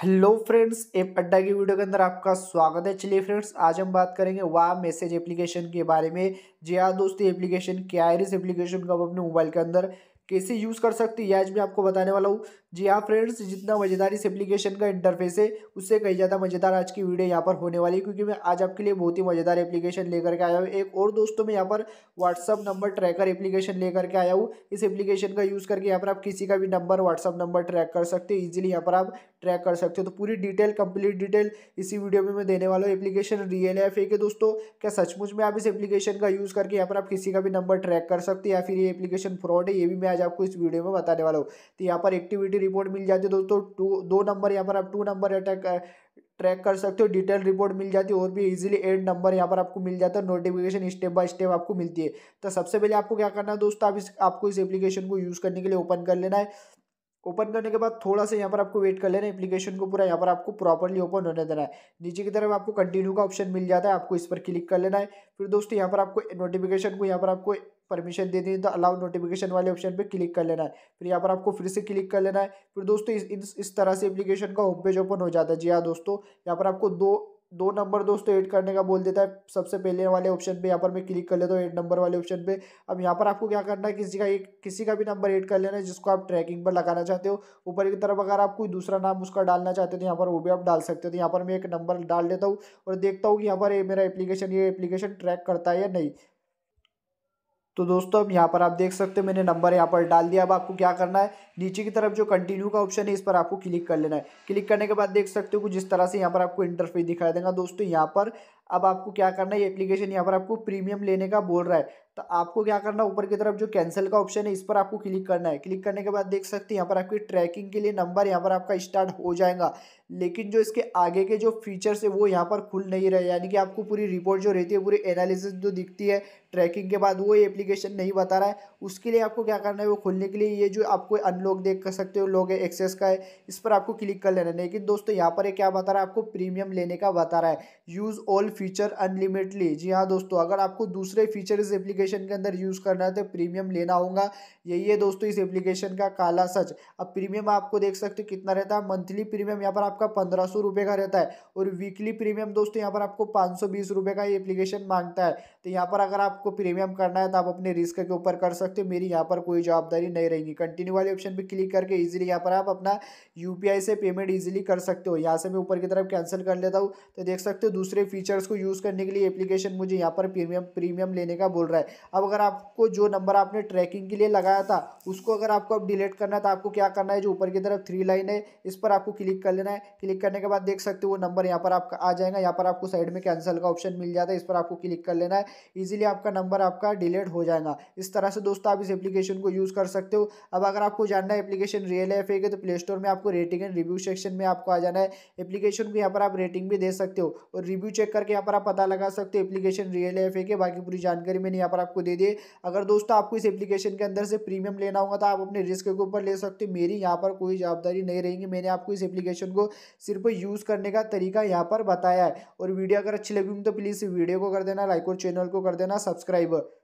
hello friends app अड्डा की video के अंदर आपका स्वागत है चलिए फ्रेंड्स आज हम बात करेंगे वाह मैसेज एप्लीकेशन के बारे में जी हाँ दोस्तों एप्लीकेशन क्या है इस एप्लीकेशन को आप अपने मोबाइल के अंदर कैसे यूज़ कर सकती है आज मैं आपको बताने वाला हूँ जी हाँ फ्रेंड्स जितना मज़ेदार इस एप्लीकेशन का इंटरफेस है उससे कहीं ज़्यादा मज़ेदार आज की वीडियो यहाँ पर होने वाली है क्योंकि मैं आज आपके लिए बहुत ही मज़ेदार एप्लीकेशन लेकर के आया हूँ एक और दोस्तों मैं यहाँ पर व्हाट्सअप नंबर ट्रैकर एप्लीकेशन लेकर के आया हूँ इस एप्लीकेशन का यूज़ करके यहाँ पर आप किसी का भी नंबर व्हाट्सअप नंबर ट्रैक कर सकते हो ईजिली यहाँ पर आप ट्रैक कर सकते हो तो पूरी डिटेल कंप्लीट डिटेल इसी वीडियो में मैं देने वाला हूँ एप्लीकेशन रियल है फेक है दोस्तों क्या सचमुच में आप इस एप्लीकेशन का यूज़ करके यहाँ पर आप किसी का भी नंबर ट्रैक कर सकते हैं या फिर ये एप्लीकेशन फ्रॉड है ये भी मैं आज आपको इस वीडियो में बताने वाला हूँ तो यहाँ पर एक्टिविटी रिपोर्ट मिल जाती है दोस्तों टू दो नंबर यहाँ पर आप टू नंबर अटैक ट्रैक कर सकते हो डिटेल रिपोर्ट मिल जाती है और भी इजीली एड नंबर यहाँ पर आपको मिल जाता है नोटिफिकेशन स्टेप बाय स्टेप आपको मिलती है तो सबसे पहले आपको क्या करना है दोस्तों आप इस आपको इस एप्लीकेशन को यूज़ करने के लिए ओपन कर लेना है ओपन करने के बाद थोड़ा सा यहाँ पर आपको वेट कर लेना एप्लीकेशन को पूरा यहाँ पर आपको प्रॉपरली ओपन होने देना है नीचे की तरफ आपको कंटिन्यू का ऑप्शन मिल जाता है आपको इस पर क्लिक कर लेना है फिर दोस्तों यहाँ पर आपको नोटिफिकेशन को यहाँ पर आपको परमिशन दे देनी तो अलाउ नोटिफिकेशन वाले ऑप्शन पे क्लिक कर लेना है फिर यहाँ पर आपको फिर से क्लिक कर लेना है फिर दोस्तों इस इस तरह से एप्लीकेशन का होम पेज ओपन हो जाता है जी हाँ दोस्तों यहाँ पर आपको दो दो नंबर दोस्तों ऐड करने का बोल देता है सबसे पहले वाले ऑप्शन पे यहाँ पर मैं क्लिक कर लेता हूँ एट नंबर वाले ऑप्शन पे अब यहाँ पर आपको क्या करना है किसी का एक किसी का भी नंबर ऐड कर लेना है जिसको आप ट्रैकिंग पर लगाना चाहते हो ऊपर की तरफ अगर आप कोई दूसरा नाम उसका डालना चाहते हो तो यहाँ पर वो भी आप डाल सकते हो तो यहाँ पर मैं एक नंबर डाल देता हूँ और देखता हूँ कि यहाँ पर मेरा एप्लीकेशन ये एप्लीकेशन ट्रैक करता है या नहीं तो दोस्तों अब यहाँ पर आप देख सकते हो मैंने नंबर यहाँ पर डाल दिया अब आपको क्या करना है नीचे की तरफ जो कंटिन्यू का ऑप्शन है इस पर आपको क्लिक कर लेना है क्लिक करने के बाद देख सकते हो कुछ जिस तरह से यहाँ पर आपको इंटरफेस दिखाई देगा दोस्तों यहाँ पर अब आपको क्या करना है एप्लीकेशन यहाँ पर आपको प्रीमियम लेने का बोल रहा है तो आपको क्या करना ऊपर की तरफ जो कैंसिल का ऑप्शन है इस पर आपको क्लिक करना है क्लिक करने के बाद देख सकते हैं यहाँ पर आपकी ट्रैकिंग के लिए नंबर यहाँ पर आपका स्टार्ट हो जाएगा लेकिन जो इसके आगे के जो फीचर्स है वो यहाँ पर खुल नहीं रहे यानी कि आपको पूरी रिपोर्ट जो रहती है पूरी एनालिसिस जो दिखती है ट्रैकिंग के बाद वो एप्लीकेशन नहीं बता रहा है उसके लिए आपको क्या करना है वो खुलने के लिए ये जो आपको अनलॉक देख सकते हो लॉग है एक्सेस का है इस पर आपको क्लिक कर लेना है लेकिन दोस्तों यहाँ पर क्या बता रहा है आपको प्रीमियम लेने का बता रहा है यूज़ ऑल फीचर अनलिमिटली जी हाँ दोस्तों अगर आपको दूसरे फीचर इस एप्लीकेशन के अंदर यूज़ करना है तो प्रीमियम लेना होगा यही है दोस्तों इस एप्लीकेशन का काला सच अब प्रीमियम आपको देख सकते हो कितना रहता है मंथली प्रीमियम यहाँ पर आपका पंद्रह सौ का रहता है और वीकली प्रीमियम दोस्तों यहाँ पर आपको पाँच सौ का ये एप्लीकेशन मांगता है तो यहाँ पर अगर आपको प्रीमियम करना है तो आप अपने रिस्क के ऊपर कर सकते हो मेरी यहाँ पर कोई जवाबदारी नहीं रहेगी कंटिन्यू वाले ऑप्शन पर क्लिक करके ईजिली यहाँ पर आप अपना यू से पेमेंट ईजिली कर सकते हो यहाँ से मैं ऊपर की तरफ कैंसिल कर लेता हूँ तो देख सकते हो दूसरे फीचर प्रोडक्ट्स को यूज़ करने के लिए एप्लीकेशन मुझे यहाँ पर प्रीमियम प्रीमियम लेने का बोल रहा है अब अगर आपको जो नंबर आपने ट्रैकिंग के लिए लगाया था उसको अगर आपको अब डिलीट करना है तो आपको क्या करना है जो ऊपर की तरफ थ्री लाइन है इस पर आपको क्लिक कर लेना है क्लिक करने के बाद देख सकते हो वो नंबर यहाँ पर आपका आ जाएगा यहाँ पर आपको साइड में कैंसिल का ऑप्शन मिल जाता है इस पर आपको क्लिक कर लेना है ईजिली आपका नंबर आपका डिलीट हो जाएगा इस तरह से दोस्तों आप इस एप्लीकेशन को यूज़ कर सकते हो अब अगर आपको जानना है एप्लीकेशन रियल एफ है तो प्ले स्टोर में आपको रेटिंग एंड रिव्यू सेक्शन में आपको आ जाना है एप्लीकेशन को यहाँ पर आप रेटिंग भी दे सकते हो और रिव्यू चेक करके यहाँ पर आप पता लगा सकते हो एप्लीकेशन रियल एफ है बाकी पूरी जानकारी मैंने यहाँ पर आपको दे दी अगर दोस्तों आपको इस एप्लीकेशन के अंदर से प्रीमियम लेना होगा तो आप अपने रिस्क के ऊपर ले सकते हो मेरी यहाँ पर कोई जवाबदारी नहीं रहेगी मैंने आपको इस एप्लीकेशन को सिर्फ यूज़ करने का तरीका यहाँ पर बताया है और वीडियो अगर अच्छी लगी तो प्लीज़ वीडियो को कर देना लाइक और चैनल को कर देना सब्सक्राइब